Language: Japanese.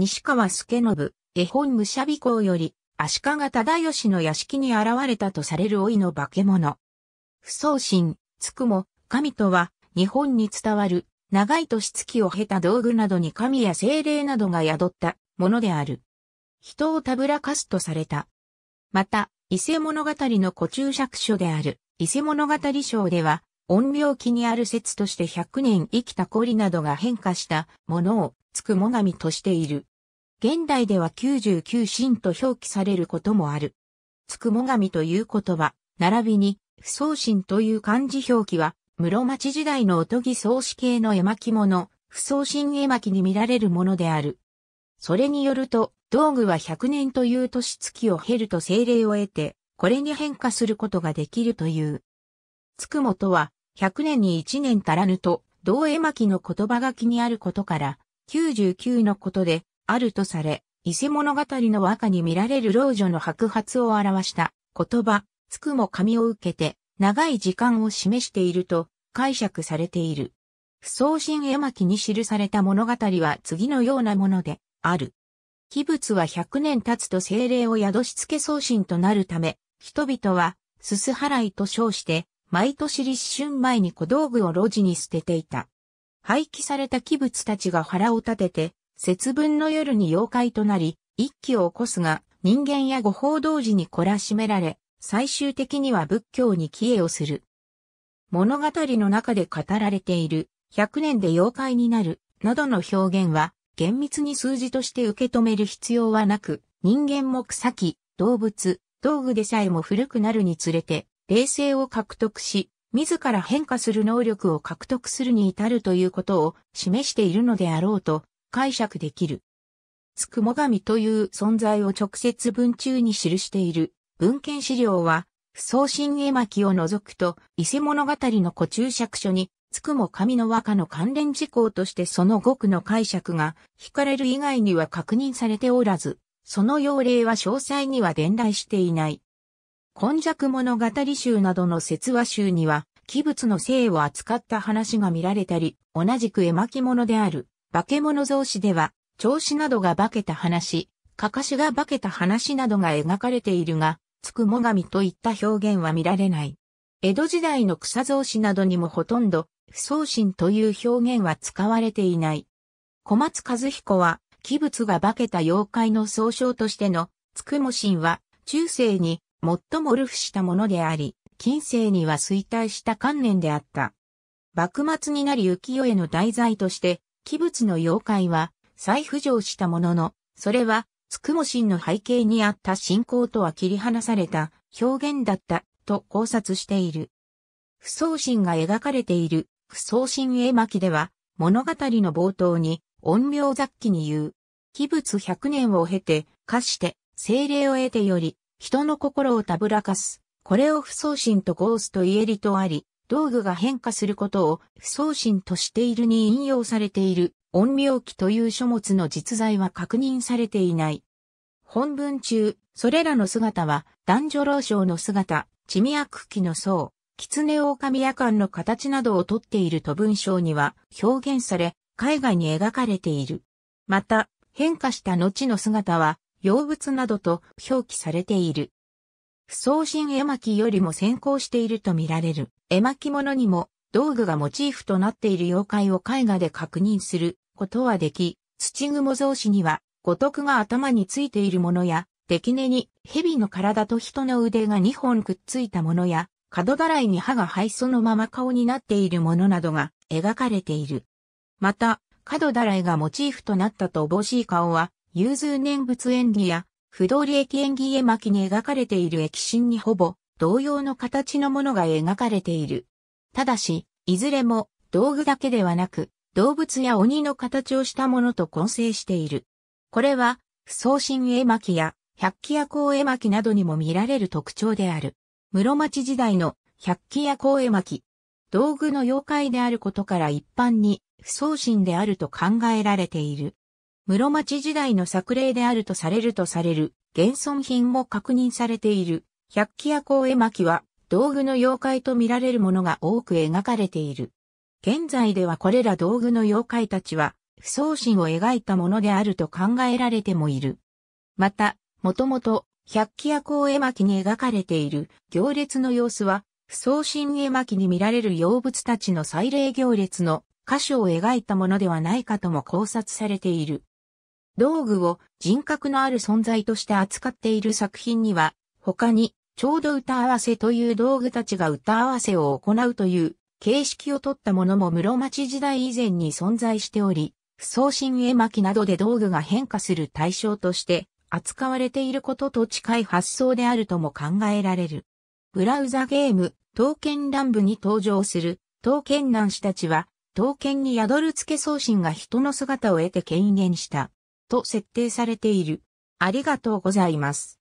西川助信、絵本武者尾行より、足利忠義の屋敷に現れたとされる老いの化け物。不創心、つくも、神とは、日本に伝わる、長い年月を経た道具などに神や精霊などが宿ったものである。人をたぶらかすとされた。また、伊勢物語の古注釈書である、伊勢物語賞では、陰陽期にある説として100年生きた氷などが変化したものを、つくも神としている。現代では99神と表記されることもある。つくも神という言葉、並びに、不創神という漢字表記は、室町時代のおとぎ創始系の絵巻物、不創神絵巻に見られるものである。それによると、道具は100年という年月を経ると精霊を得て、これに変化することができるという。つくもとは、100年に1年足らぬと、道絵巻の言葉書きにあることから、99のことで、あるとされ、伊勢物語の和歌に見られる老女の白髪を表した言葉、つくも紙を受けて、長い時間を示していると解釈されている。不送信絵巻に記された物語は次のようなものである。器物は100年経つと精霊を宿し付け送信となるため、人々は、すす払いと称して、毎年立春前に小道具を路地に捨てていた。廃棄された器物たちが腹を立てて、節分の夜に妖怪となり、一気を起こすが、人間や五法同時に懲らしめられ、最終的には仏教に帰依をする。物語の中で語られている、100年で妖怪になる、などの表現は、厳密に数字として受け止める必要はなく、人間も草木、動物、道具でさえも古くなるにつれて、冷静を獲得し、自ら変化する能力を獲得するに至るということを示しているのであろうと解釈できる。つくも神という存在を直接文中に記している文献資料は、不送信絵巻を除くと、伊勢物語の古注釈書に、つくも神の和歌の関連事項としてその語句の解釈が惹かれる以外には確認されておらず、その要例は詳細には伝来していない。今弱物語集などの説話集には、器物の性を扱った話が見られたり、同じく絵巻物である化け物増詞では、調子などが化けた話、かかしが化けた話などが描かれているが、つくもがみといった表現は見られない。江戸時代の草増詞などにもほとんど、不創心という表現は使われていない。小松和彦は、器物が化けた妖怪の総称としての、つくも神は、中世に最もルフしたものであり、近世には衰退した観念であった。幕末になり浮世絵の題材として、器物の妖怪は再浮上したものの、それは、つくも神の背景にあった信仰とは切り離された表現だったと考察している。不相神が描かれている不相神絵巻では、物語の冒頭に怨霊雑記に言う、器物百年を経て、化して、精霊を得てより、人の心をたぶらかす。これを不相心とゴースと言えりとあり、道具が変化することを不送信としているに引用されている陰陽記という書物の実在は確認されていない。本文中、それらの姿は、男女老将の姿、地味悪鬼の層、狐狼夜間の形などをとっていると文章には表現され、絵画に描かれている。また、変化した後の姿は、妖物などと表記されている。不送信絵巻よりも先行していると見られる。絵巻物にも道具がモチーフとなっている妖怪を絵画で確認することはでき、土雲像紙には五徳が頭についているものや、出来根に蛇の体と人の腕が2本くっついたものや、角だらいに歯が灰そのまま顔になっているものなどが描かれている。また、角だらいがモチーフとなったとぼしい顔は、融通念仏演技や不動利益縁起絵巻に描かれている液心にほぼ同様の形のものが描かれている。ただし、いずれも道具だけではなく、動物や鬼の形をしたものと混成している。これは、不相神絵巻や百鬼夜行絵巻などにも見られる特徴である。室町時代の百鬼夜行絵巻。道具の妖怪であることから一般に不相神であると考えられている。室町時代の作例であるとされるとされる、現存品も確認されている、百鬼夜行絵巻は、道具の妖怪と見られるものが多く描かれている。現在ではこれら道具の妖怪たちは、不創心を描いたものであると考えられてもいる。また、もともと、百鬼夜行絵巻に描かれている行列の様子は、不創心絵巻に見られる妖物たちの祭礼行列の箇所を描いたものではないかとも考察されている。道具を人格のある存在として扱っている作品には、他に、ちょうど歌合わせという道具たちが歌合わせを行うという形式をとったものも室町時代以前に存在しており、不送信絵巻などで道具が変化する対象として扱われていることと近い発想であるとも考えられる。ブラウザゲーム、刀剣乱舞に登場する刀剣男子たちは、刀剣に宿る付け送信が人の姿を得て権限した。と設定されている。ありがとうございます。